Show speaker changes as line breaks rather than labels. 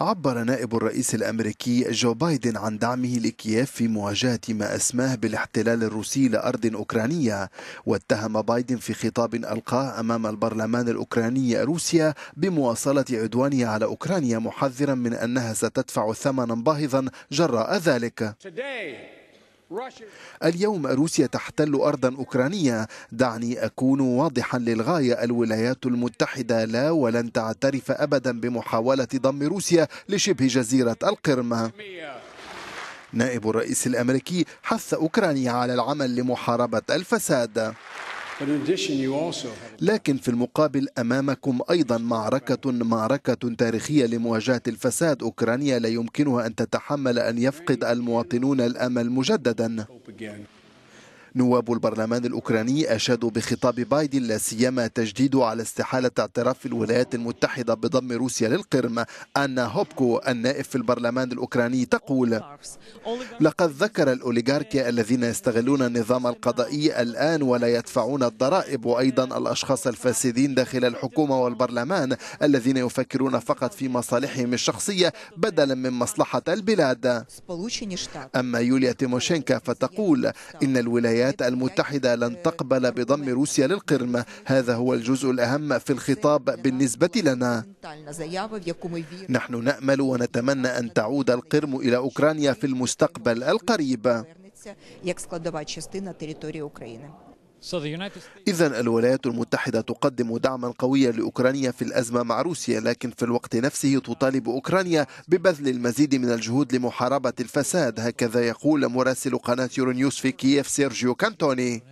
عبر نائب الرئيس الامريكي جو بايدن عن دعمه لكييف في مواجهه ما اسماه بالاحتلال الروسي لارض اوكرانيه واتهم بايدن في خطاب القاه امام البرلمان الاوكراني روسيا بمواصله عدوانها على اوكرانيا محذرا من انها ستدفع ثمنا باهظا جراء ذلك اليوم روسيا تحتل أرضا أوكرانية دعني أكون واضحا للغاية الولايات المتحدة لا ولن تعترف أبدا بمحاولة ضم روسيا لشبه جزيرة القرم نائب الرئيس الامريكي حث اوكرانيا على العمل لمحاربه الفساد لكن في المقابل أمامكم أيضا معركة معركة تاريخية لمواجهة الفساد أوكرانيا لا يمكنها أن تتحمل أن يفقد المواطنون الأمل مجددا نواب البرلمان الأوكراني أشادوا بخطاب بايدن لا سيما تجديد على استحالة اعتراف الولايات المتحدة بضم روسيا للقرم أنا هوبكو النائب في البرلمان الأوكراني تقول لقد ذكر الاوليغاركي الذين يستغلون النظام القضائي الآن ولا يدفعون الضرائب وأيضا الأشخاص الفاسدين داخل الحكومة والبرلمان الذين يفكرون فقط في مصالحهم الشخصية بدلا من مصلحة البلاد أما يوليا تيموشينكا فتقول إن الولايات الولايات المتحدة لن تقبل بضم روسيا للقرم هذا هو الجزء الأهم في الخطاب بالنسبة لنا نحن نأمل ونتمنى أن تعود القرم إلى أوكرانيا في المستقبل القريب إذا الولايات المتحدة تقدم دعما قويا لأوكرانيا في الأزمة مع روسيا لكن في الوقت نفسه تطالب أوكرانيا ببذل المزيد من الجهود لمحاربة الفساد هكذا يقول مراسل قناة يورونيوس في كييف سيرجيو كانتوني